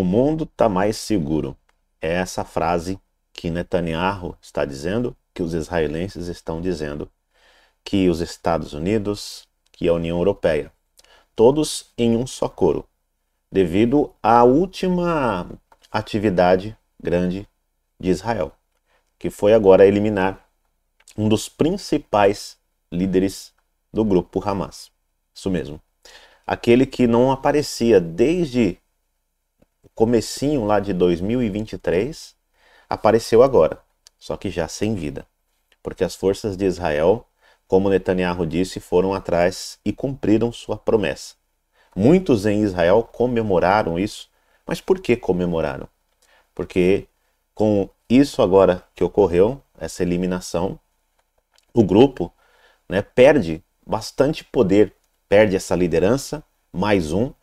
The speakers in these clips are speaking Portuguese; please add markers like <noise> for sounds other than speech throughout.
O mundo está mais seguro. É essa frase que Netanyahu está dizendo, que os israelenses estão dizendo, que os Estados Unidos, que a União Europeia. Todos em um só coro, devido à última atividade grande de Israel, que foi agora eliminar um dos principais líderes do grupo Hamas. Isso mesmo. Aquele que não aparecia desde comecinho lá de 2023, apareceu agora, só que já sem vida. Porque as forças de Israel, como Netanyahu disse, foram atrás e cumpriram sua promessa. Muitos em Israel comemoraram isso, mas por que comemoraram? Porque com isso agora que ocorreu, essa eliminação, o grupo né, perde bastante poder, perde essa liderança, mais um,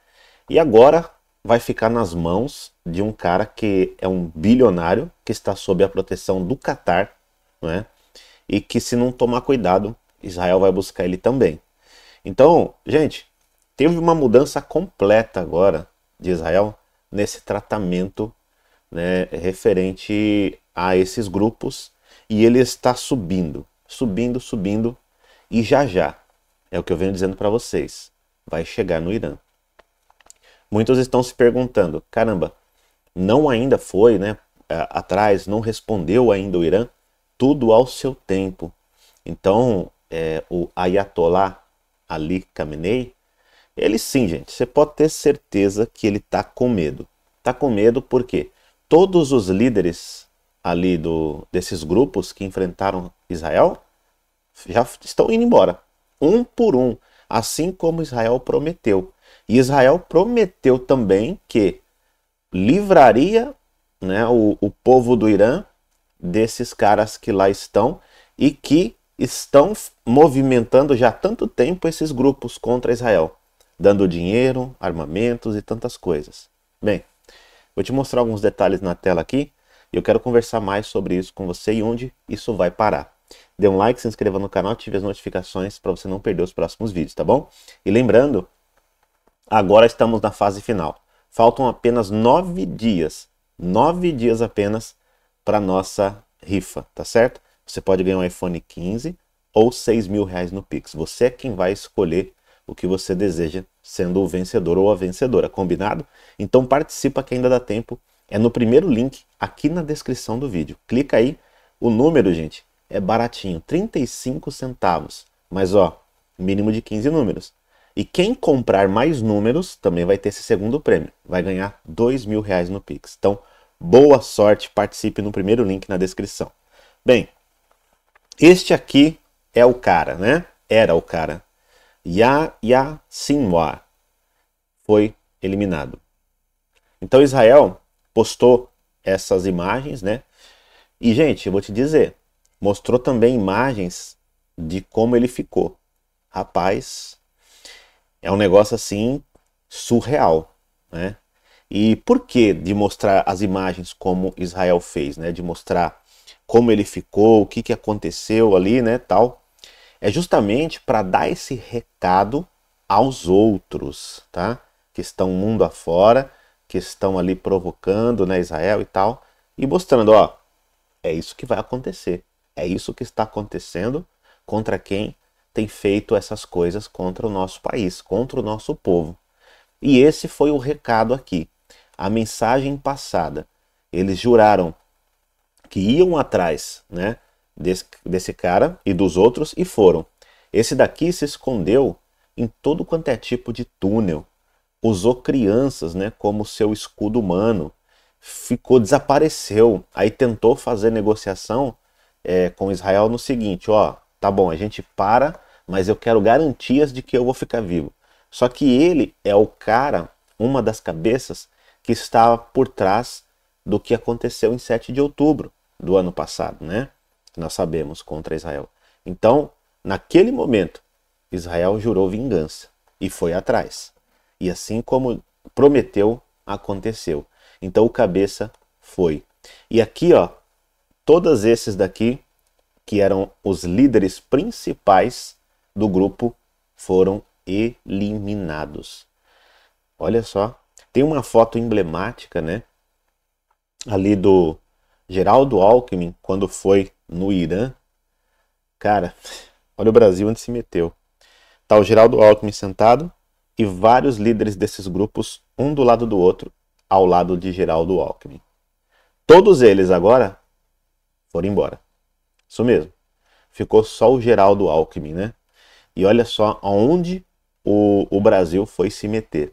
e agora vai ficar nas mãos de um cara que é um bilionário, que está sob a proteção do Catar, né? e que se não tomar cuidado, Israel vai buscar ele também. Então, gente, teve uma mudança completa agora de Israel nesse tratamento né, referente a esses grupos e ele está subindo, subindo, subindo e já já, é o que eu venho dizendo para vocês, vai chegar no Irã muitos estão se perguntando: caramba, não ainda foi né, eh, atrás, não respondeu ainda o Irã? Tudo ao seu tempo. Então, é, o Ayatollah Ali Khamenei, ele sim, gente, você pode ter certeza que ele está com medo. Está com medo porque todos os líderes ali do, desses grupos que enfrentaram Israel já estão indo embora, um por um, assim como Israel prometeu. E Israel prometeu também que livraria né, o, o povo do Irã desses caras que lá estão e que estão movimentando já há tanto tempo esses grupos contra Israel, dando dinheiro, armamentos e tantas coisas. Bem, vou te mostrar alguns detalhes na tela aqui e eu quero conversar mais sobre isso com você e onde isso vai parar. Dê um like, se inscreva no canal, ative as notificações para você não perder os próximos vídeos, tá bom? E lembrando Agora estamos na fase final. Faltam apenas nove dias, nove dias apenas para nossa rifa, tá certo? Você pode ganhar um iPhone 15 ou seis mil reais no Pix. Você é quem vai escolher o que você deseja sendo o vencedor ou a vencedora, combinado? Então participa que ainda dá tempo. É no primeiro link aqui na descrição do vídeo. Clica aí. O número, gente, é baratinho, 35 centavos. Mas ó, mínimo de 15 números. E quem comprar mais números também vai ter esse segundo prêmio. Vai ganhar dois mil reais no Pix. Então, boa sorte, participe no primeiro link na descrição. Bem, este aqui é o cara, né? Era o cara. Yahya Sinwar foi eliminado. Então Israel postou essas imagens, né? E gente, eu vou te dizer, mostrou também imagens de como ele ficou. Rapaz, é um negócio assim surreal, né? E por que de mostrar as imagens como Israel fez, né? De mostrar como ele ficou, o que, que aconteceu ali, né, tal. É justamente para dar esse recado aos outros, tá? Que estão mundo afora, que estão ali provocando, né, Israel e tal, e mostrando, ó, é isso que vai acontecer. É isso que está acontecendo contra quem tem feito essas coisas contra o nosso país, contra o nosso povo. E esse foi o recado aqui, a mensagem passada. Eles juraram que iam atrás né, desse, desse cara e dos outros e foram. Esse daqui se escondeu em todo quanto é tipo de túnel, usou crianças né, como seu escudo humano, ficou desapareceu. Aí tentou fazer negociação é, com Israel no seguinte: ó, tá bom, a gente para mas eu quero garantias de que eu vou ficar vivo. Só que ele é o cara, uma das cabeças, que estava por trás do que aconteceu em 7 de outubro do ano passado, né? Nós sabemos contra Israel. Então, naquele momento, Israel jurou vingança e foi atrás. E assim como prometeu, aconteceu. Então o cabeça foi. E aqui, ó, todos esses daqui que eram os líderes principais do grupo foram eliminados. Olha só, tem uma foto emblemática, né? Ali do Geraldo Alckmin quando foi no Irã. Cara, <laughs> olha o Brasil onde se meteu. Tá o Geraldo Alckmin sentado e vários líderes desses grupos um do lado do outro, ao lado de Geraldo Alckmin. Todos eles agora foram embora. Isso mesmo. Ficou só o Geraldo Alckmin, né? E olha só aonde o, o Brasil foi se meter,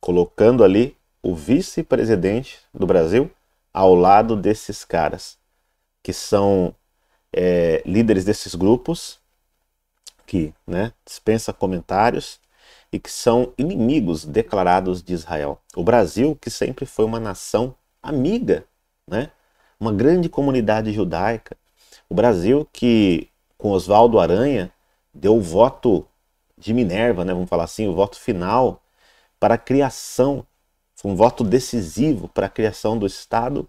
colocando ali o vice-presidente do Brasil ao lado desses caras, que são é, líderes desses grupos, que né, dispensa comentários e que são inimigos declarados de Israel. O Brasil, que sempre foi uma nação amiga, né, uma grande comunidade judaica. O Brasil, que com Oswaldo Aranha deu o voto de Minerva, né, vamos falar assim, o voto final para a criação, um voto decisivo para a criação do Estado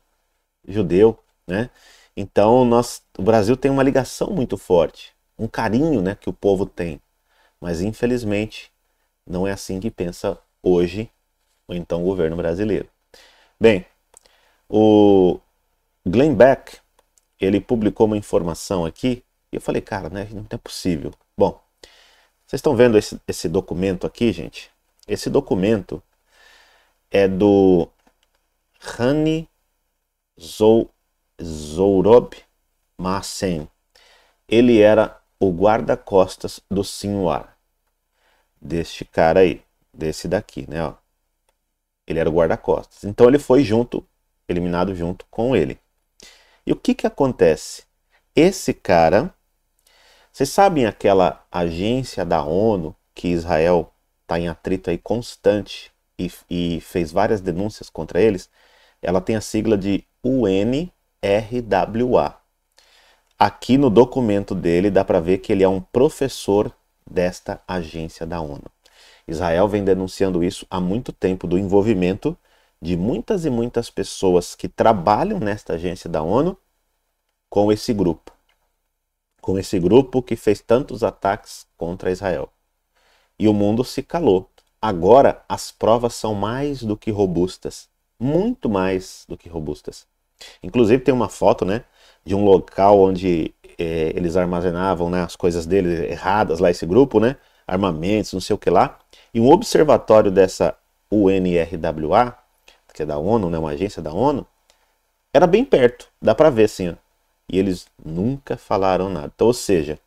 judeu, né? Então, nós, o Brasil tem uma ligação muito forte, um carinho, né, que o povo tem. Mas infelizmente, não é assim que pensa hoje o então o governo brasileiro. Bem, o Glenn Beck, ele publicou uma informação aqui, e eu falei, cara, né, não é possível. Bom, vocês estão vendo esse, esse documento aqui, gente? Esse documento é do Hani Zou, Zourob Massen. Ele era o guarda-costas do Sinwar. Deste cara aí, desse daqui, né? Ó. Ele era o guarda-costas. Então ele foi junto, eliminado junto com ele. E o que que acontece? Esse cara vocês sabem aquela agência da ONU que Israel está em atrito aí constante e, e, fez várias denúncias contra eles? Ela tem a sigla de UNRWA. Aqui no documento dele dá para ver que ele é um professor desta agência da ONU. Israel vem denunciando isso há muito tempo do envolvimento de muitas e muitas pessoas que trabalham nesta agência da ONU com esse grupo com esse grupo que fez tantos ataques contra Israel. E o mundo se calou. Agora as provas são mais do que robustas, muito mais do que robustas. Inclusive tem uma foto, né, de um local onde é, eles armazenavam né, as coisas deles erradas lá esse grupo, né, armamentos, não sei o que lá. E um observatório dessa UNRWA, que é da ONU, né, uma agência da ONU, era bem perto. Dá para ver assim, ó e eles nunca falaram nada. Então, ou seja,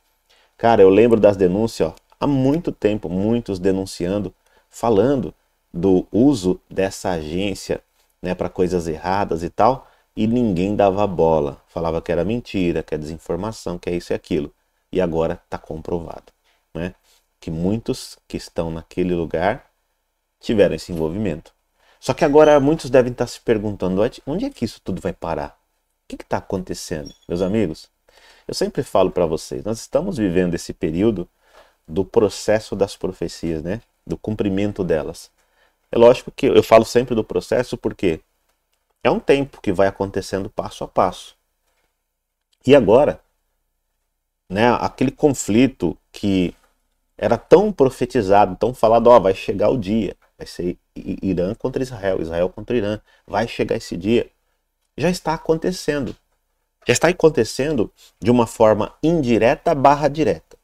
cara, eu lembro das denúncias ó, há muito tempo, muitos denunciando, falando do uso dessa agência né, para coisas erradas e tal, e ninguém dava bola. Falava que era mentira, que é desinformação, que é isso e aquilo. E agora está comprovado né, que muitos que estão naquele lugar tiveram esse envolvimento. Só que agora muitos devem estar tá se perguntando onde é que isso tudo vai parar? que está acontecendo, meus amigos? Eu sempre falo para vocês, nós estamos vivendo esse período do processo das profecias, né? Do cumprimento delas. É lógico que eu falo sempre do processo porque é um tempo que vai acontecendo passo a passo. E agora, né, aquele conflito que era tão profetizado, tão falado, ó, vai chegar o dia, vai ser Irã contra Israel, Israel contra Irã, vai chegar esse dia já está acontecendo. Já está acontecendo de uma forma indireta barra direta.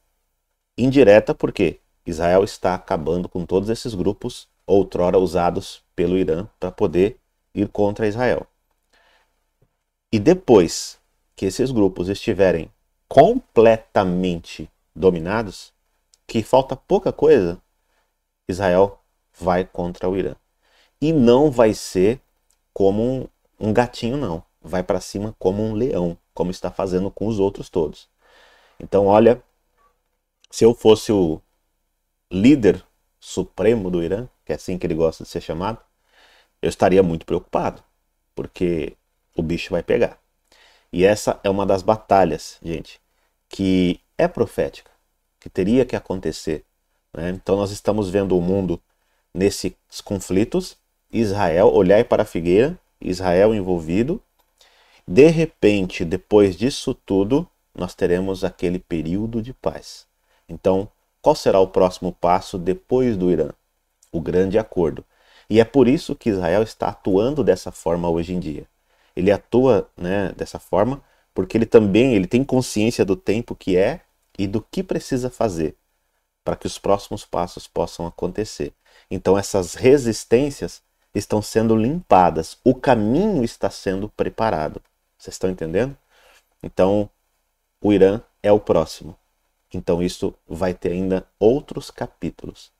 Indireta porque Israel está acabando com todos esses grupos outrora usados pelo Irã para poder ir contra Israel. E depois que esses grupos estiverem completamente dominados, que falta pouca coisa, Israel vai contra o Irã. E não vai ser como um gatinho não, vai para cima como um leão, como está fazendo com os outros todos. Então, olha, se eu fosse o líder supremo do Irã, que é assim que ele gosta de ser chamado, eu estaria muito preocupado, porque o bicho vai pegar. E essa é uma das batalhas, gente, que é profética, que teria que acontecer. Né? Então nós estamos vendo o mundo nesses conflitos. Israel, olhai para a figueira Israel envolvido. De repente, depois disso tudo, nós teremos aquele período de paz. Então, qual será o próximo passo depois do Irã? O grande acordo. E é por isso que Israel está atuando dessa forma hoje em dia. Ele atua né, dessa forma porque ele também ele tem consciência do tempo que é e do que precisa fazer para que os próximos passos possam acontecer. Então essas resistências estão sendo limpadas, o caminho está sendo preparado. Vocês estão entendendo? Então, o Irã é o próximo. Então, isso vai ter ainda outros capítulos.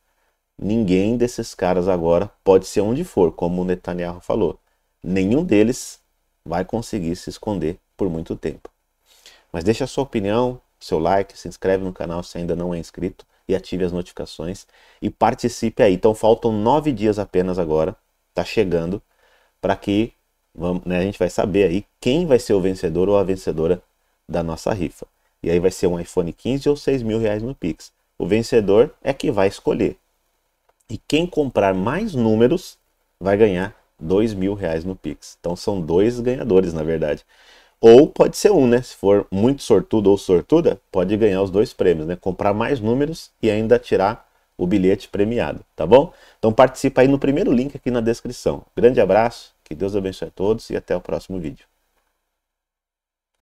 Ninguém desses caras agora pode ser onde for, como o Netanyahu falou. Nenhum deles vai conseguir se esconder por muito tempo. Mas deixe a sua opinião, seu like, se inscreve no canal se ainda não é inscrito e ative as notificações e participe aí. Então faltam nove dias apenas agora está chegando para que vamos, né, a gente vai saber aí quem vai ser o vencedor ou a vencedora da nossa rifa. E aí vai ser um iPhone 15 ou 6 mil reais no Pix. O vencedor é que vai escolher. E quem comprar mais números vai ganhar 2 mil reais no Pix. Então são dois ganhadores, na verdade. Ou pode ser um, né? Se for muito sortudo ou sortuda, pode ganhar os dois prêmios, né? Comprar mais números e ainda tirar o bilhete premiado, tá bom? Então participa aí no primeiro link aqui na descrição. Grande abraço, que Deus abençoe a todos e até o próximo vídeo.